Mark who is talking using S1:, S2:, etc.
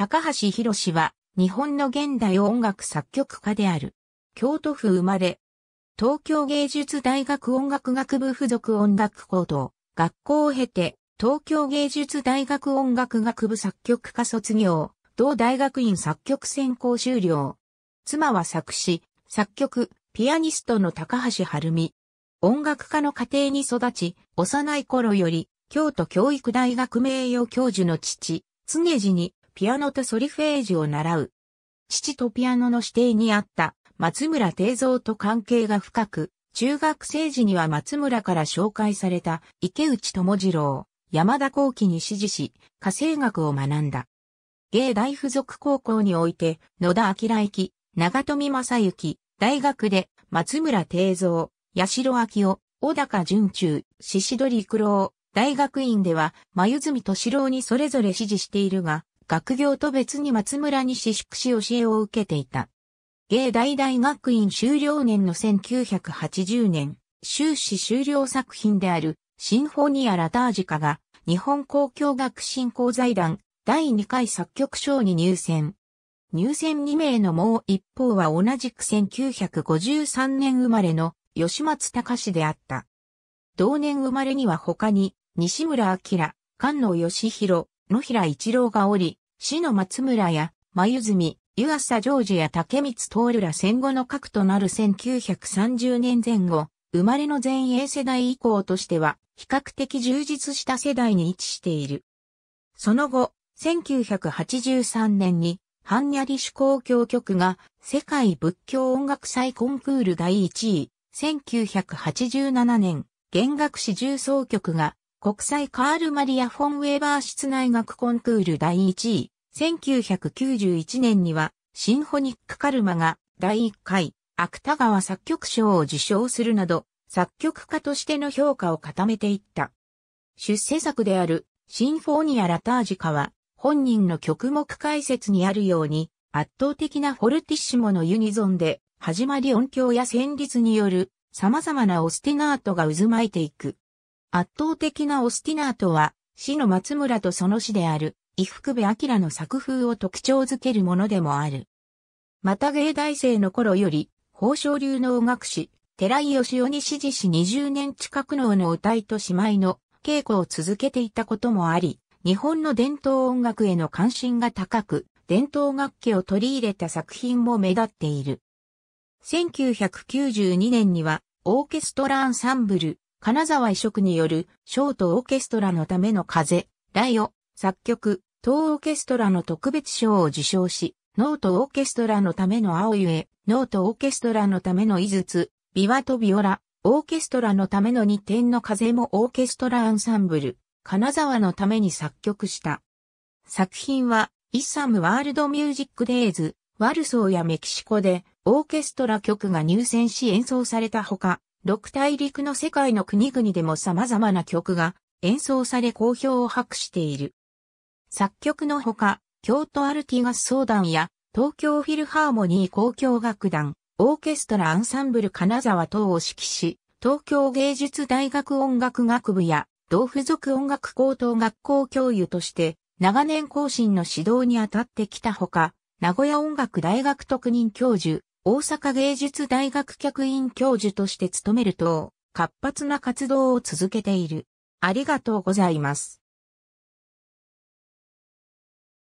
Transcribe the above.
S1: 高橋博士は日本の現代音楽作曲家である。京都府生まれ。東京芸術大学音楽学部附属音楽高等学校を経て東京芸術大学音楽学部作曲科卒業、同大学院作曲専攻修了。妻は作詞、作曲、ピアニストの高橋晴美。音楽家の家庭に育ち、幼い頃より京都教育大学名誉教授の父、常時にピアノとソリフェージュを習う。父とピアノの指定にあった松村定蔵と関係が深く、中学生時には松村から紹介された池内智次郎、山田幸喜に師事し、家政学を学んだ。芸大附属高校において、野田明行長富正幸、大学で、松村定蔵、八代明夫、小高淳中、獅子鳥九郎、大学院では、眉由敏郎にそれぞれ指示しているが、学業と別に松村に私宿し教えを受けていた。芸大大学院修了年の1980年、修士修了作品であるシンフォニア・ラタージカが日本公共学振興財団第2回作曲賞に入選。入選2名のもう一方は同じく1953年生まれの吉松隆であった。同年生まれには他に西村明、菅野義弘、野平一郎がおり、死の松村や、眉住、湯浅ジョージや竹光徹ら戦後の核となる1930年前後、生まれの前衛世代以降としては、比較的充実した世代に位置している。その後、1983年に、ハンニャリ主公共局が世界仏教音楽祭コンクール第1位、1987年、弦楽史重奏局が国際カール・マリア・フォン・ウェーバー室内学コンクール第1位、1991年には、シンフォニックカルマが第1回芥川作曲賞を受賞するなど、作曲家としての評価を固めていった。出世作であるシンフォーニア・ラタージカは、本人の曲目解説にあるように、圧倒的なフォルティッシモのユニゾンで、始まり音響や旋律による様々なオスティナートが渦巻いていく。圧倒的なオスティナートは、市の松村とその市である、伊福部明の作風を特徴づけるものでもある。また芸大生の頃より、宝生流の音楽師、寺井義雄に支持し20年近くのの歌いと姉妹の稽古を続けていたこともあり、日本の伝統音楽への関心が高く、伝統楽器を取り入れた作品も目立っている。1992年には、オーケストラアンサンブル、金沢移植によるショートオーケストラのための風、ライオ、作曲、東オーケストラの特別賞を受賞し、ノートオーケストラのための青ゆえ、ノートオーケストラのための井筒、ビワとビオラ、オーケストラのための二点の風もオーケストラアンサンブル、金沢のために作曲した。作品は、イッサムワールドミュージックデイズ、ワルソーやメキシコで、オーケストラ曲が入選し演奏されたほか、六大陸の世界の国々でも様々な曲が演奏され好評を博している。作曲のほか、京都アルティガス相談や東京フィルハーモニー交響楽団、オーケストラアンサンブル金沢等を指揮し、東京芸術大学音楽学部や同付属音楽高等学校教諭として長年更新の指導に当たってきたほか、名古屋音楽大学特任教授、大阪芸術大学客員教授として務めると、活発な活動を続けている。ありがとうございます。